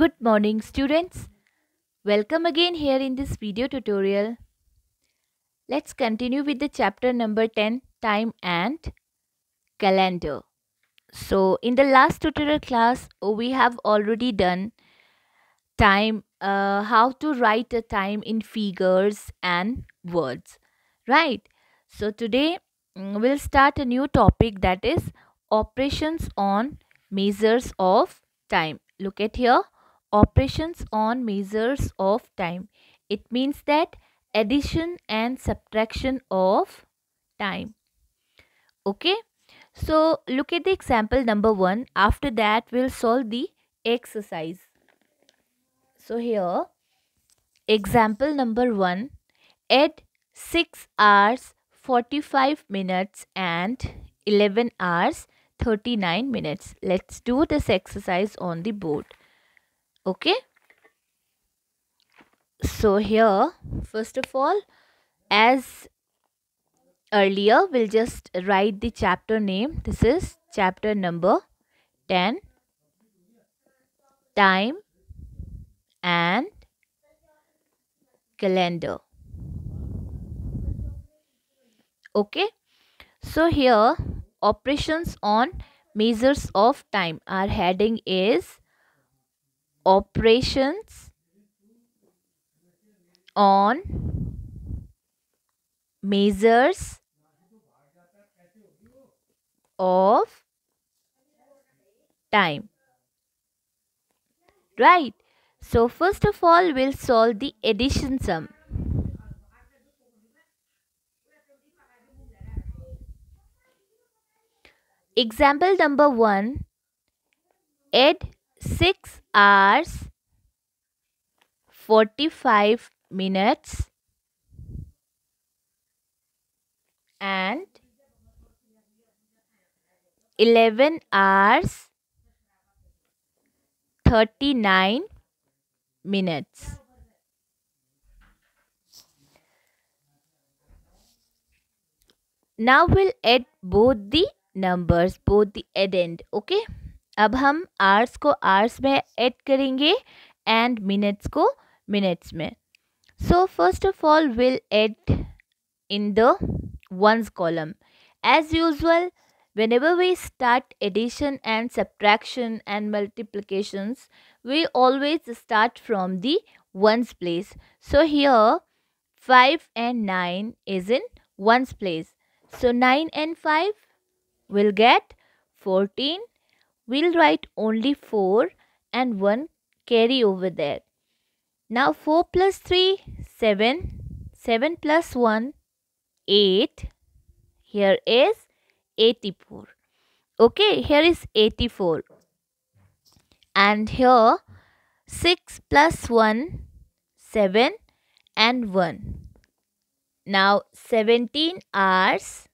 Good morning students. Welcome again here in this video tutorial. Let's continue with the chapter number 10 time and calendar. So in the last tutorial class we have already done time uh, how to write a time in figures and words right so today mm, we'll start a new topic that is operations on measures of time look at here operations on measures of time. It means that addition and subtraction of time. Okay. So look at the example number 1. After that we'll solve the exercise. So here example number 1 add 6 hours 45 minutes and 11 hours 39 minutes. Let's do this exercise on the board okay so here first of all as earlier we'll just write the chapter name this is chapter number 10 time and calendar okay so here operations on measures of time our heading is operations on measures of time right so first of all we'll solve the addition sum example number 1 add 6 hours 45 minutes and 11 hours 39 minutes. Now we'll add both the numbers, both the addend, okay? अब हम hours को hours में add करेंगे and minutes को minutes में so first of all will add in the ones column as usual whenever we start addition and subtraction and multiplications we always start from the ones place so here five and nine is in ones place so nine and five will get fourteen we'll write only 4 and 1 carry over there. Now 4 plus 3, 7. 7 plus 1, 8. Here is 84. Okay, here is 84. And here 6 plus 1, 7 and 1. Now 17 hours,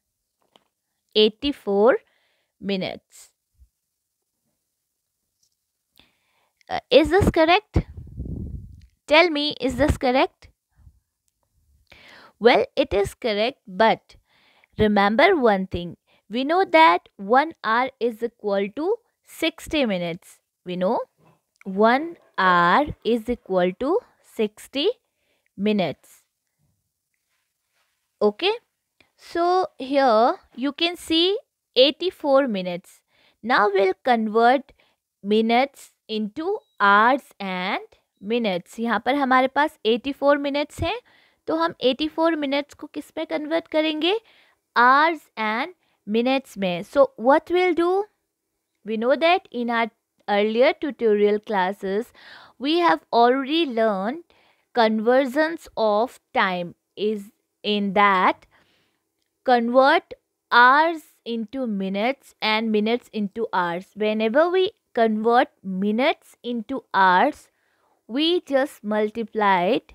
84 minutes. uh, is this correct tell me is this correct well it is correct but remember one thing we know that 1 hour is equal to 60 minutes we know 1 hour is equal to 60 minutes okay so here you can see 84 minutes now we'll convert minutes into hours and minutes यहाँ पर हमारे पास eighty four minutes हैं तो हम four minutes को किस में convert करेंगे आर्स एंड मिनट्स में so what will do we know that in our earlier tutorial classes we have already learn conversions of time is in that convert hours into minutes and minutes into hours whenever we convert minutes into hours, we just multiply it.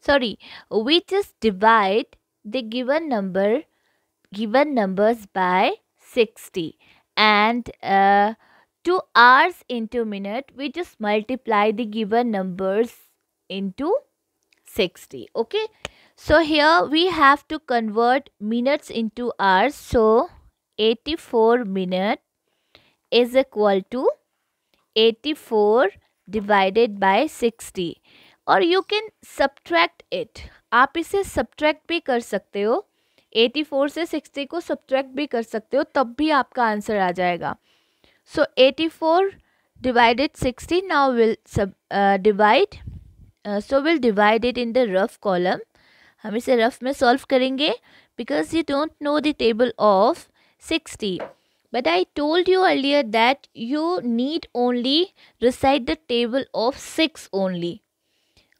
Sorry, we just divide the given number, given numbers by 60 and uh, 2 hours into minute, we just multiply the given numbers into 60 okay so here we have to convert minutes into hours so 84 minutes is equal to 84 divided by 60 और you can subtract it आप इसे subtract भी कर सकते हो 84 से 60 को subtract भी कर सकते हो तब भी आपका आंसर आ जाएगा so eighty 84 divided 60 now will subdivide so will divide it in the rough column हम इसे रफ में सॉल्व करेंगे because you don't know the table of sixty But I told you earlier that you need only recite the table of 6 only.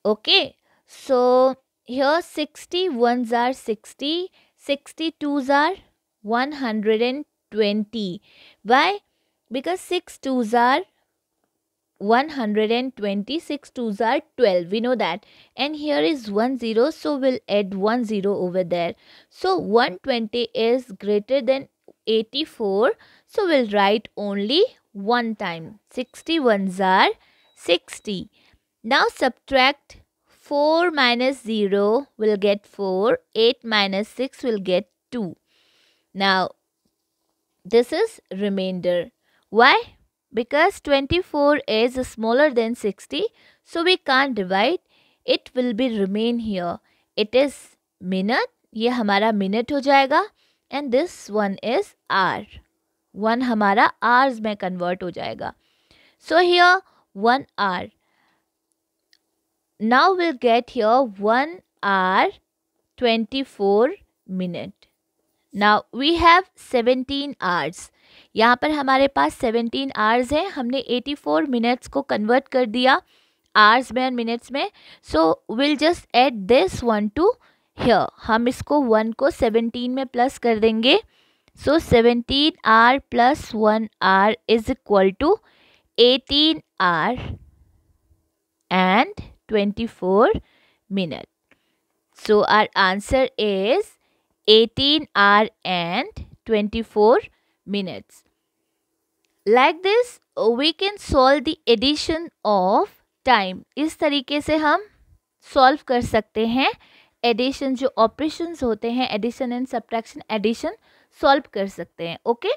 Okay, so here 60 ones are 60, 62s are 120. Why? Because 6 2s are 126 2s are 12 we know that and here is 1 0 so we'll add 1 0 over there so 120 is greater than 84 so we'll write only one time 60 ones are 60 now subtract 4 minus 0 will get 4 8 minus 6 will get 2 now this is remainder why because 24 is smaller than 60 so we can't divide it will be remain here it is minute ये हमारा minute हो जाएगा and this one is hour one हमारा hours में convert हो जाएगा so here one hour now will get here one hour twenty four minute now we have seventeen hours यहाँ पर हमारे पास सेवेंटीन आर्स हैं हमने एटी फोर मिनट्स को कन्वर्ट कर दिया आर्स में एंड मिनट्स में so will just add this one to here हम इसको वन को सेवनटीन में प्लस कर देंगे so seventeen hour plus one hour is equal to eighteen hour and twenty four minute so our answer is eighteen hour and twenty four minutes like this we can solve the addition of time इस तरीके से हम solve कर सकते हैं addition जो operation होते हैं addition and subtraction addition solve कर सकते हैं okay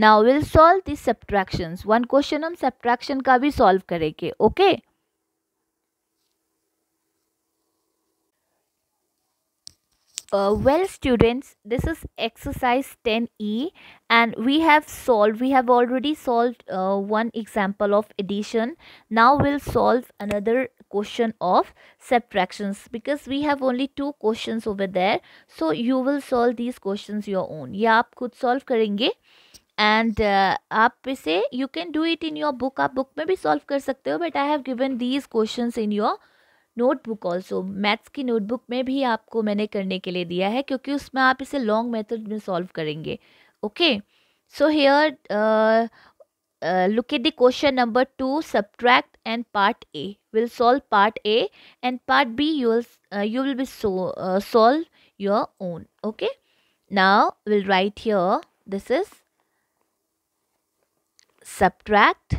now will solve this subtractions one question हम सब्ट्रैक्शन का भी सॉल्व करेंगे okay okay? Uh, well students this is exercise 10e and we have solved we have already solved uh, one example of addition now we'll solve another question of subtractions because we have only two questions over there so you will solve these questions your own या आप खुद solve karenge, and uh, आप इसे you can do it in your book आप book में solve solve कर सकते हो but I have given these notebook also maths की नोटबुक में भी आपको मैंने करने के लिए दिया है क्योंकि उसमें आप इसे लॉन्ग मेथड में सॉल्व करेंगे okay so here look at the question number two subtract and part A will solve part A and part B you you will be solve your own okay now will write here this is subtract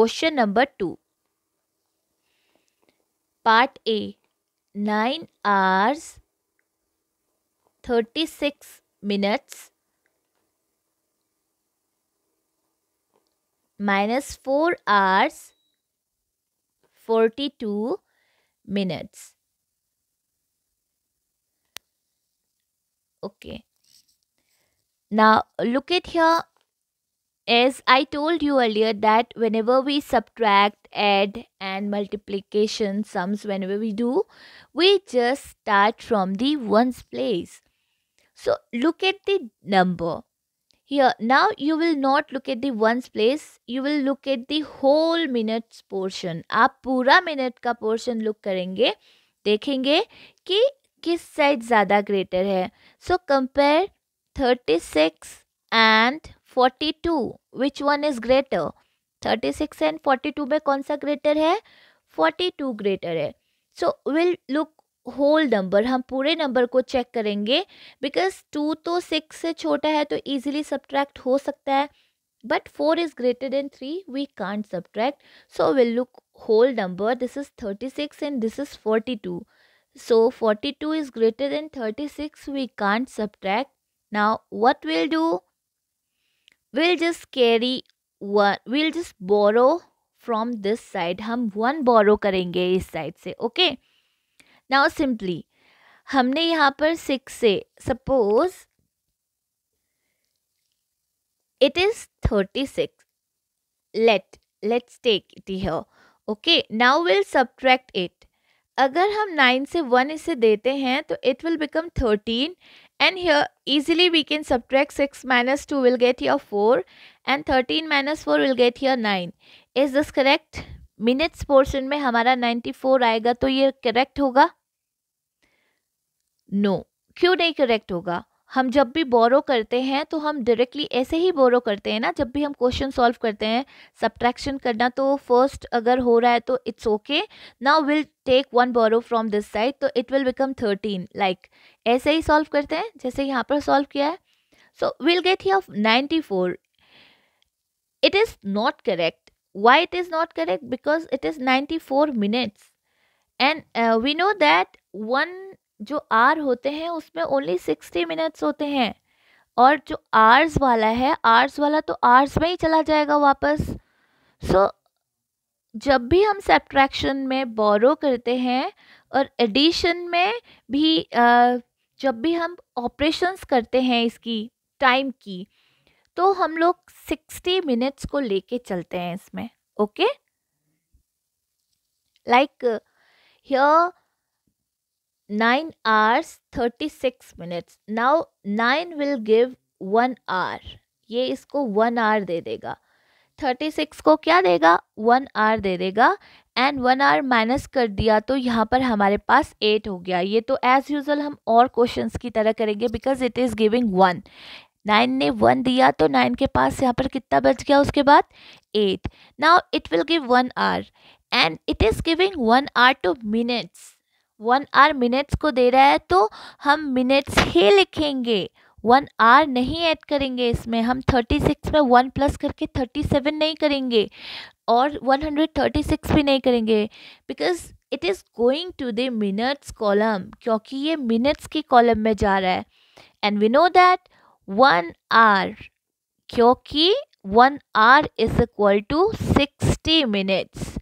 Question number 2. Part A 9 hours 36 minutes minus 4 hours 42 minutes. Okay. Now look at here as I told you earlier that whenever we subtract, add and multiplication sums whenever we do, we just start from the ones place. So look at the number. Here now you will not look at the ones place, you will look at the whole minutes portion. आप पूरा minute का portion look करेंगे देखेंगे कि किस side ज़्यादा greater है So compare 36 and forty two which one is greater thirty six and forty two में कौन सा ग्रेटर है फोर्टी टू ग्रेटर है so will look whole number हम पूरे नंबर को चेक करेंगे बिकॉज टू तो सिक्स से छोटा है तो ईजिली सब्ट्रैक्ट हो सकता है but four is greater than three we can't subtract so will look whole number this is thirty six and this is forty two so forty two is greater than thirty six we can't subtract now what will do will just carry will just borrow from this side हम one borrow करेंगे इस side से okay now simply हमने यहाँ पर six से suppose it is thirty six let let's take it ही okay now will subtract it अगर हम नाइन से वन इसे देते हैं तो it will become thirteen and here easily we can subtract 6 minus 2 will get here 4 and 13 minus 4 will get here 9 is this correct minutes portion mein hamara 94 aayega to ye correct hoga no. kyun nahi correct hoga हम जब भी बोरो करते हैं तो हम directly ऐसे ही बोरो करते हैं ना जब भी हम क्वेश्चन सॉल्व करते हैं सब्ट्रैक्शन करना तो फर्स्ट अगर हो रहा है तो it's okay now will take one borrow from this side तो it will become thirteen like ऐसे ही सॉल्व करते हैं जैसे यहाँ पर सॉल्व किया है so will get here of ninety four it is not correct why it is not correct because it is ninety four minutes and we know that one जो आर होते हैं उसमें ओनली सिक्सटी मिनट्स होते हैं और जो hours वाला है आर्स वाला तो आर्स में ही चला जाएगा वापस सो so, जब भी हम सब्ट्रैक्शन में बोरो करते हैं और एडिशन में भी जब भी हम ऑपरेशंस करते हैं इसकी टाइम की तो हम लोग सिक्सटी मिनट्स को लेके चलते हैं इसमें okay like here 9 hours 36 minutes. Now 9 will give 1 hour. ये इसको 1 hour दे देगा 36 को क्या देगा 1 hour दे देगा एंड वन आर माइनस कर दिया तो यहाँ पर हमारे पास एट हो गया ये तो एज़ यूज़ल हम और क्वेश्चंस की तरह करेंगे because it is giving one nine ने वन दिया तो नाइन के पास यहाँ पर कितना बच गया उसके बाद eight now it will give one hour and it is giving one hour to minutes one hour minutes को दे रहा है तो हम मिनट्स ही लिखेंगे वन आर नहीं ऐड करेंगे इसमें हम थर्टी सिक्स में वन प्लस करके थर्टी सेवन नहीं करेंगे और वन हंड्रेड थर्टी सिक्स भी नहीं करेंगे because it is going to the minutes column क्योंकि ये मिनट्स की कॉलम में जा रहा है and we know that one hour क्योंकि one hour is equal to sixty minutes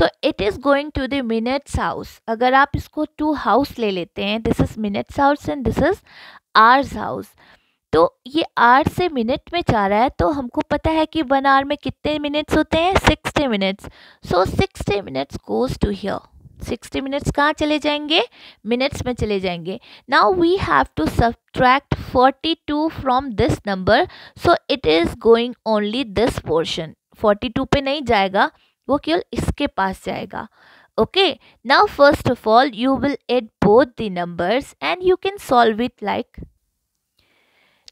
so it is going to the minutes house अगर आप इसको टू हाउस ले लेते हैं this is minutes house and this is hours house तो ये are से मिनट में जा रहा है तो हमको पता है कि वन आर में कितने मिनट्स होते हैं sixty minutes so sixty minutes goes to here sixty minutes कहाँ चले जाएंगे मिनट्स में चले जाएंगे now we have to subtract forty two from this number so it is going only this portion forty two पे नहीं जाएगा वो केवल इसके पास जाएगा okay now first of all you will add both the numbers and you can solve it like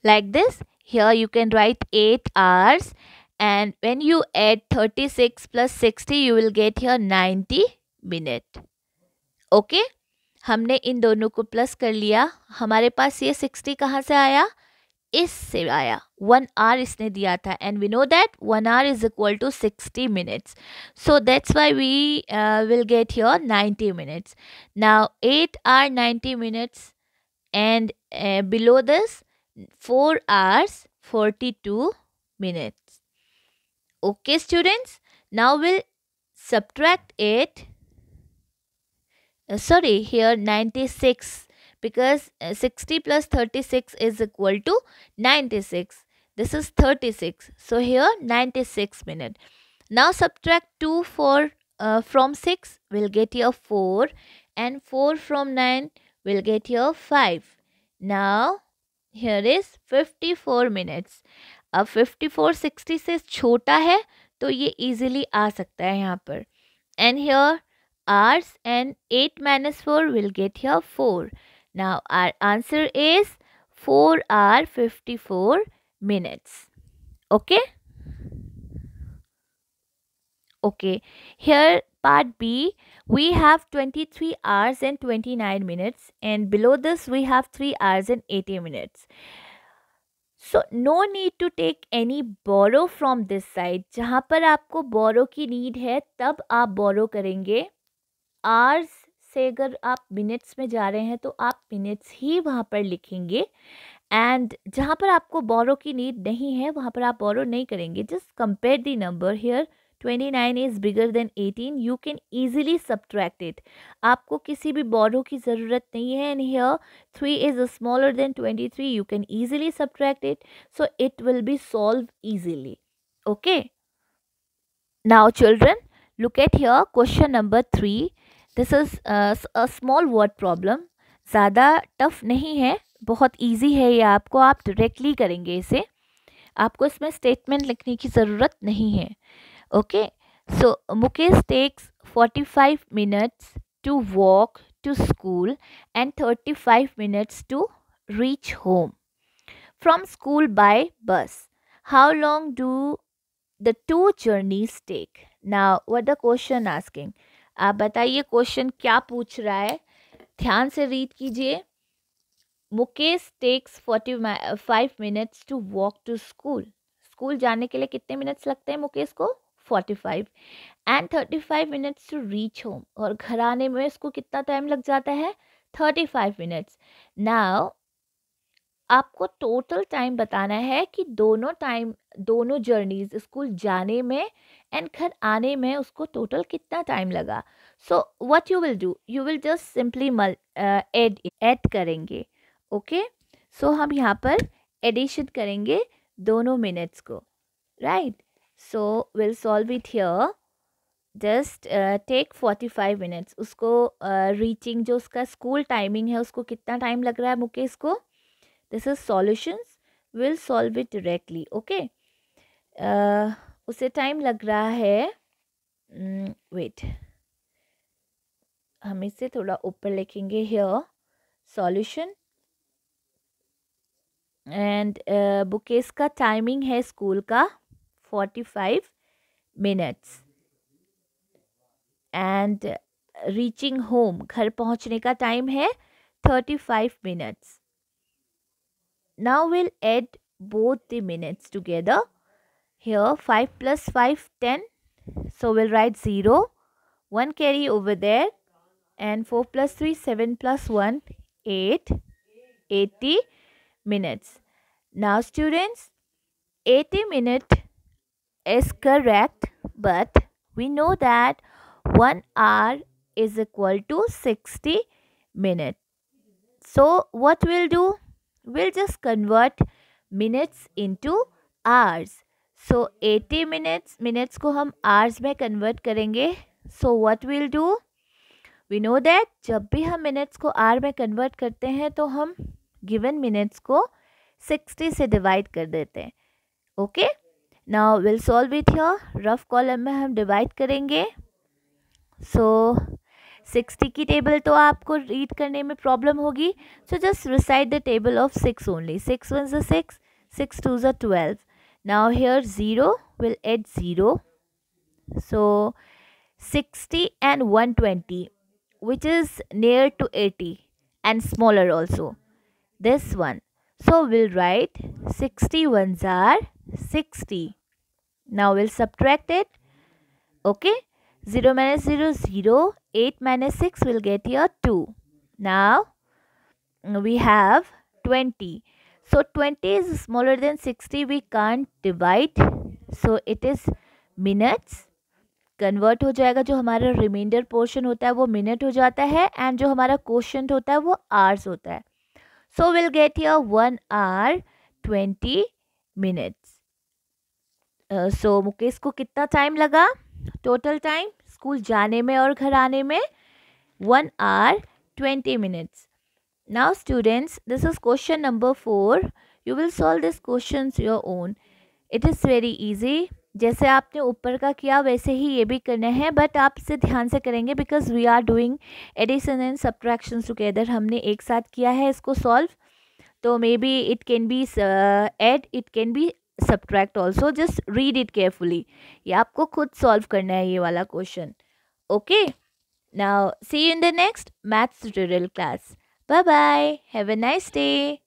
this this you can right eight 8 and and you you thirty 36 plus 60 you will get here 90 minute okay हमने इन दोनों को plus कर लिया हमारे पास ये 60 कहाँ से आया इससे आया वन आर इसने दिया था and we know that one hour is equal to sixty minutes so that's why we will get your ninety minutes now eight hour ninety minutes and uh, below this 4 hours 42 minutes okay students now we'll subtract it uh, sorry here 96 because uh, 60 plus 36 is equal to 96 this is 36 so here 96 minute now subtract 2 for uh, from 6 we'll get here 4 and 4 from 9 we'll get here 5 now here is 54 minutes अब 54 60 से छोटा है easily ये easily आ सकता है यहाँ पर And here hours and eight four. Four will now our answer is 4 hour 54 minutes. Okay? Okay. Here part B we have 23 hours and 29 minutes and below this we have 3 hours and 80 minutes. So no need to take any borrow from this side. जहाँ पर आपको borrow की need है तब आप borrow करेंगे से अगर आप मिनट्स में जा रहे हैं तो आप मिनट्स ही वहाँ पर लिखेंगे एंड जहाँ पर आपको बोरो की नीड नहीं है वहाँ पर आप बोरो नहीं करेंगे just compare the number here 29 is bigger than 18 you can easily subtract it आपको किसी भी बोरो की ज़रूरत नहीं है and here three is smaller than 23 you can easily subtract it so it will be solve easily okay now children look at here question number three this is a small word problem ज़्यादा tough नहीं है बहुत easy है ये आपको आप directly करेंगे इसे आपको इसमें स्टेटमेंट लिखने की ज़रूरत नहीं है okay so Mukesh takes forty five minutes to walk to school and thirty five minutes to reach home from school by bus how long do the two journeys take now what the question asking आप बताइए question क्या पूछ रहा है ध्यान से read कीजिए Mukesh takes forty five minutes to walk to school school जाने के लिए कितने मिनट्स लगते हैं मुकेश को forty five and thirty five minutes to reach home और घर आने में इसको कितना टाइम लग जाता है थर्टी फाइव मिनट्स नाउ आपको टोटल टाइम बताना है कि दोनों टाइम दोनों जर्नीज स्कूल जाने में एंड घर आने में उसको टोटल कितना टाइम लगा so what you will do you will just simply add add करेंगे ओके okay? सो so, हम यहाँ पर एडिशन करेंगे दोनों मिनट्स को right so will solve it here just take forty five minutes उसको रीचिंग uh, जो उसका स्कूल टाइमिंग है उसको कितना टाइम लग रहा है मुकेश को this is solutions will solve it directly okay उसे टाइम लग रहा है वेट hmm, हम इसे थोड़ा ऊपर लिखेंगे हियर सॉल्यूशन एंड बुकेस का टाइमिंग है स्कूल का forty five minutes and reaching home घर पहुंचने का टाइम है thirty five minutes now will add both the minutes together Here 5 plus 5 10. So we'll write 0. 1 carry over there. And 4 plus 3 7 plus 1 8. 80 minutes. Now students 80 minute is correct but we know that 1 hour is equal to 60 minutes. So what we'll do? We'll just convert minutes into hours. So eighty minutes minutes को हम hours में convert करेंगे so what will do we know that जब भी हम minutes को are में convert करते हैं तो हम गिवन मिनट्स को सिक्सटी से डिवाइड कर देते हैं okay now will solve with your rough column में हम डिवाइड करेंगे सो so, सिक्सटी की टेबल तो आपको रीड करने में प्रॉब्लम होगी so just recite the table of six only six one जो सिक्स सिक्स टू जो twelve Now here 0 will add 0. So 60 and 120 which is near to 80 and smaller also. This one. So we'll write 60 ones are 60. Now we'll subtract it. Okay. 0 minus 0 0. 8 minus 6 will get here 2. Now we have 20. So 20 is smaller than 60 we can't divide. So it is minutes. Convert हो जाएगा जो हमारा reminder portion होता है वो minute हो जाता है एंड जो हमारा क्वेश्चन होता है वो आवर्स होता है so will get your one hour twenty minutes so Mukesh को कितना टाइम लगा टोटल टाइम स्कूल जाने में और घर आने में one hour twenty minutes Now students, this is question number 4. You will solve this questions your own. It is very easy. जैसे आपने ऊपर का किया वैसे ही ये भी करना है बट आप इसे ध्यान से करेंगे because we are doing addition and subtraction together हमने एक साथ किया है इसको सॉल्व तो maybe it can be add it can be subtract also just read it carefully ये आपको खुद सॉल्व करना है ये वाला question okay now see in the next maths tutorial class Bye bye. Have a nice day.